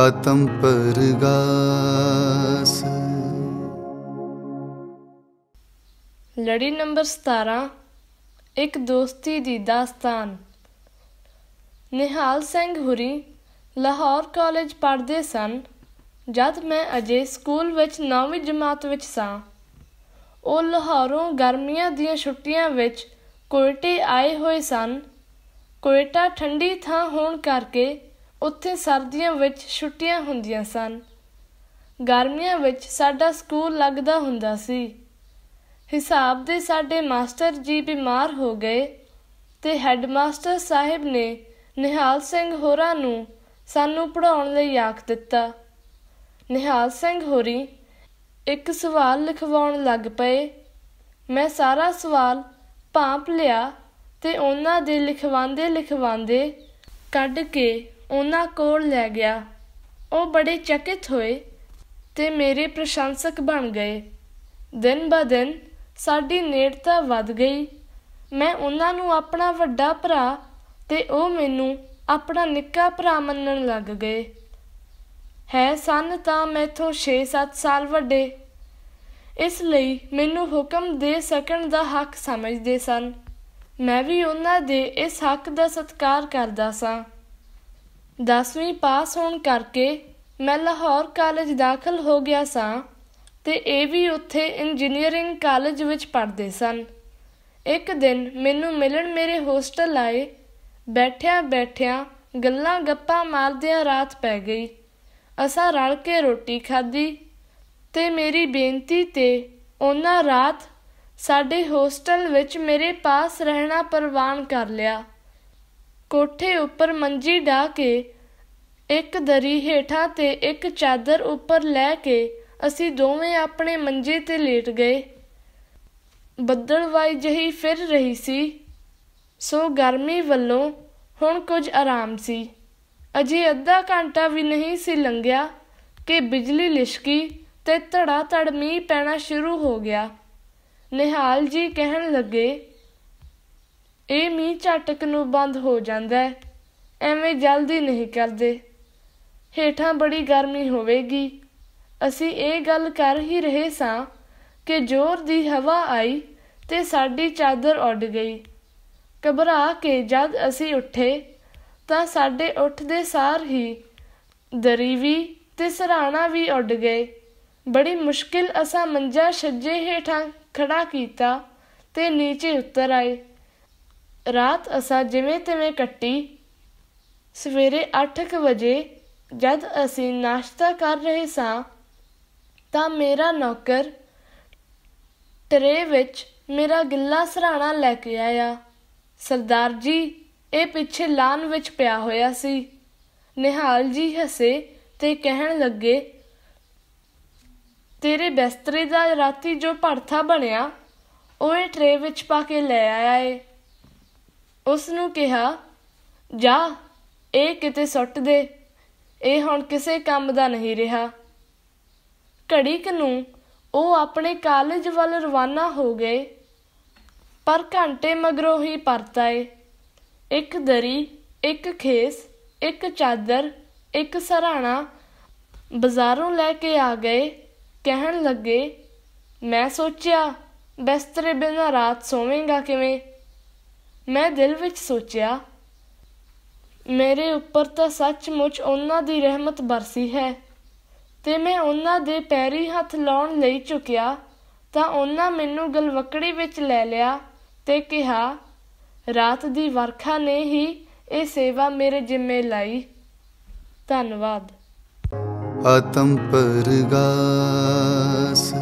ਆਤਮ ਪਰਗਾਸ ਲੜੀ ਨੰਬਰ 17 ਇੱਕ ਦੋਸਤੀ ਦੀ ਦਾਸਤਾਨ ਨਿਹਾਲ ਸਿੰਘ ਹੁਰੀ ਲਾਹੌਰ ਕਾਲਜ ਪੜ੍ਹਦੇ ਸਨ ਜਦ ਮੈਂ ਅਜੇ ਸਕੂਲ ਵਿੱਚ 9ਵੀਂ ਜਮਾਤ ਵਿੱਚ ਸਾਂ ਉਹ ਲਾਹੌਰੋਂ ਗਰਮੀਆਂ ਦੀਆਂ ਛੁੱਟੀਆਂ ਵਿੱਚ ਕੋਇਟੇ ਆਏ ਹੋਏ ਸਨ ਕੋਇਟਾ ਠੰਡੀ ਥਾਂ ਹੋਣ ਕਰਕੇ ਉੱਥੇ ਸਰਦੀਆਂ ਵਿੱਚ ਛੁੱਟੀਆਂ ਹੁੰਦੀਆਂ ਸਨ ਗਰਮੀਆਂ ਵਿੱਚ ਸਾਡਾ ਸਕੂਲ ਲੱਗਦਾ ਹੁੰਦਾ ਸੀ ਹਿਸਾਬ ਦੇ ਸਾਡੇ ਮਾਸਟਰ ਜੀ ਬਿਮਾਰ ਹੋ ਗਏ ਤੇ ਹੈੱਡਮਾਸਟਰ ਸਾਹਿਬ ਨੇ ਨਿਹਾਲ ਸਿੰਘ ਹੋਰਾਂ ਨੂੰ ਸਾਨੂੰ ਪੜਾਉਣ ਲਈ ਆਖ ਦਿੱਤਾ ਨਿਹਾਲ ਸਿੰਘ ਹੋਰੀ ਇੱਕ ਸਵਾਲ ਲਿਖਵਾਉਣ ਲੱਗ ਪਏ ਮੈਂ ਸਾਰਾ ਸਵਾਲ ਭਾਂਪ ਲਿਆ ਤੇ ਉਹਨਾਂ ਦੇ ਲਿਖਵਾਉਂਦੇ ਲਿਖਵਾਉਂਦੇ ਕੱਢ ਕੇ ਉਹਨਾਂ ਕੋਲ ਲੈ ਗਿਆ ਉਹ ਬੜੇ ਚਕਿਤ ਹੋਏ ਤੇ ਮੇਰੇ ਪ੍ਰਸ਼ੰਸਕ ਬਣ ਗਏ ਦਿਨ ਬਾ ਦਿਨ ਸਾਡੀ ਨੇੜਤਾ ਵੱਧ ਗਈ ਮੈਂ ਉਹਨਾਂ ਨੂੰ ਆਪਣਾ ਵੱਡਾ ਭਰਾ ਤੇ ਉਹ ਮੈਨੂੰ ਆਪਣਾ ਨਿੱਕਾ ਭਰਾ ਮੰਨਣ ਲੱਗ ਗਏ ਹੈ ਸਨ ਤਾਂ ਮੈਥੋਂ 6-7 ਸਾਲ ਵੱਡੇ ਇਸ ਲਈ ਮੈਨੂੰ ਹੁਕਮ ਦੇ ਸਕਣ ਦਾ ਹੱਕ ਸਮਝਦੇ ਸਨ ਮੈਂ ਵੀ ਉਹਨਾਂ ਦੇ ਇਸ ਹੱਕ ਦਾ ਸਤਿਕਾਰ ਕਰਦਾ ਸਾਂ 10ਵੀਂ ਪਾਸ ਹੋਣ ਕਰਕੇ ਮੈਂ ਲਾਹੌਰ ਕਾਲਜ ਦਾਖਲ ਹੋ ਗਿਆ ਸਾਂ ਤੇ ਇਹ ਵੀ ਉੱਥੇ ਇੰਜੀਨੀਅਰਿੰਗ ਕਾਲਜ ਵਿੱਚ ਪੜ੍ਹਦੇ ਸਨ ਇੱਕ ਦਿਨ ਮੈਨੂੰ ਮਿਲਣ ਮੇਰੇ ਹੋਸਟਲ ਆਏ ਬੈਠਿਆਂ ਬੈਠਿਆਂ ਗੱਲਾਂ ਗੱਪਾਂ ਮਾਰਦਿਆਂ ਰਾਤ ਪੈ ਗਈ ਅਸਾਂ ਰਲ ਕੇ ਰੋਟੀ ਖਾਧੀ ਤੇ ਮੇਰੀ ਬੇਨਤੀ ਤੇ ਉਹਨਾਂ ਰਾਤ ਸਾਡੇ ਹੋਸਟਲ ਵਿੱਚ ਮੇਰੇ ਪਾਸ ਰਹਿਣਾ ਪ੍ਰਵਾਨ ਕਰ ਲਿਆ ਕੋਠੇ ਉੱਪਰ ਮੰਜੀ ਢਾ ਕੇ ਇੱਕ ਦਰੀ ਹੇਠਾਂ ਤੇ ਇੱਕ ਚਾਦਰ ਉੱਪਰ ਲੈ ਕੇ ਅਸੀਂ ਦੋਵੇਂ ਆਪਣੇ ਮੰਜੇ ਤੇ ਲੇਟ ਗਏ ਬੱਦਲਵਾਈ ਜਹੀ ਫਿਰ ਰਹੀ ਸੀ ਸੋ ਗਰਮੀ ਵੱਲੋਂ ਹੁਣ ਕੁਝ ਆਰਾਮ ਸੀ ਅਜੇ ਅੱਧਾ ਘੰਟਾ ਵੀ ਨਹੀਂ ਸੀ ਲੰਘਿਆ ਕਿ ਬਿਜਲੀ ਲਿਸ਼ਕੀ ਤੇ ਧੜਾ ਧੜ ਮੀਂਹ ਪੈਣਾ ਸ਼ੁਰੂ ਹੋ ਗਿਆ ਨਿਹਾਲ ਜੀ ਕਹਿਣ ਲੱਗੇ ਇਹ ਮੀਂਹ ਝਟਕ ਨੂੰ ਬੰਦ ਹੋ ਜਾਂਦਾ ਹੈ ਐਵੇਂ ਜਲਦੀ ਨਹੀਂ ਕਰਦੇ ਹੇਠਾਂ ਬੜੀ ਗਰਮੀ ਹੋਵੇਗੀ ਅਸੀਂ ਇਹ ਗੱਲ ਕਰ ਹੀ ਰਹੇ ਸਾਂ ਕਿ ਜ਼ੋਰ ਦੀ ਹਵਾ ਆਈ ਤੇ ਸਾਡੀ ਚਾਦਰ ਉੱਡ ਗਈ ਕਬਰਾ ਕੇ ਜਦ ਅਸੀਂ ਉੱਠੇ ਤਾਂ ਸਾਡੇ ਉੱਠਦੇ ਸਾਰ ਹੀ ਦਰੀਵੀ ਤੇ ਸਰਾਣਾ ਵੀ ਉੱਡ ਗਏ ਬੜੀ ਮੁਸ਼ਕਿਲ ਅਸਾਂ ਮੰਜਾ ਛੱਜੇ ਹੇਠਾਂ ਖੜਾ ਕੀਤਾ ਤੇ ਨੀਚੇ ਉਤਰ ਆਏ ਰਾਤ ਅਸਾਂ ਜਿਵੇਂ ਤਿਵੇਂ ਕੱਟੀ ਸਵੇਰੇ 8:00 ਵਜੇ ਜਦ ਅਸੀਂ ਨਾਸ਼ਤਾ ਕਰ ਰਹੇ ਸਾਂ ਤਾਂ ਮੇਰਾ ਨੌਕਰ ਟਰੇ ਵਿੱਚ ਮੇਰਾ ਗਿੱਲਾ ਸਰਾਣਾ ਲੈ ਕੇ ਆਇਆ ਸਰਦਾਰ ਜੀ ਇਹ ਪਿੱਛੇ ਲਾਨ ਵਿੱਚ ਪਿਆ ਹੋਇਆ ਸੀ ਨਿਹਾਲ ਜੀ ਹੱਸੇ ਤੇ ਕਹਿਣ ਲੱਗੇ ਤੇਰੇ ਬਿਸਤਰੇ ਦਾ ਰਾਤੀ ਜੋ ਪਰਥਾ ਬਣਿਆ ਉਹ ਇਹ ਟਰੇ ਵਿੱਚ ਪਾ ਕੇ ਲੈ ਆਇਆ ਏ ਉਸ ਨੂੰ ਕਿਹਾ ਜਾ ਇਹ ਕਿਤੇ ਸੁੱਟ ਦੇ ਇਹ ਹੁਣ ਕਿਸੇ ਕੰਮ ਦਾ ਨਹੀਂ ਰਿਹਾ ਘੜੀ ਨੂੰ ਉਹ ਆਪਣੇ ਕਾਲਜ ਵੱਲ ਰਵਾਨਾ ਹੋ ਗਏ ਪਰ ਘੰਟੇ ਮਗਰੋਂ ਹੀ ਪਰਤ ਆਏ ਇੱਕ ਦਰੀ ਇੱਕ ਖੇਸ ਇੱਕ ਚਾਦਰ ਇੱਕ ਸਰਾਣਾ ਬਾਜ਼ਾਰੋਂ ਲੈ ਕੇ ਆ ਗਏ ਕਹਿਣ ਲੱਗੇ ਮੈਂ ਸੋਚਿਆ ਬਿਸਤਰੇ ਬਿਨਾਂ ਰਾਤ ਸੋਵੇਂਗਾ ਕਿਵੇਂ ਮੈਂ ਦਿਲ ਵਿੱਚ ਸੋਚਿਆ ਮੇਰੇ ਉੱਪਰ ਤਾਂ ਸੱਚਮੁੱਚ ਉਹਨਾਂ ਦੀ ਰਹਿਮਤ ਬਰਸੀ ਹੈ ਤੇ ਮੈਂ ਉਹਨਾਂ ਦੇ ਪੈਰੀ ਹੱਥ ਲਾਉਣ ਲਈ ਝੁਕਿਆ ਤਾਂ ਉਹਨਾਂ ਮੈਨੂੰ ਗਲਵਕੜੀ ਵਿੱਚ ਲੈ ਲਿਆ ਤੇ ਕਿਹਾ ਰਾਤ ਦੀ ਵਰਖਾ ਨੇ ਹੀ ਇਹ ਸੇਵਾ ਮੇਰੇ ਜਿੰਮੇ ਲਈ ਧੰਨਵਾਦ ਆਤਮ ਪਰਗਾਸ